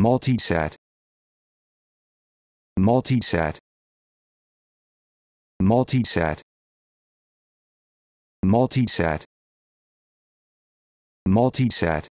multiset multiset multiset multiset multiset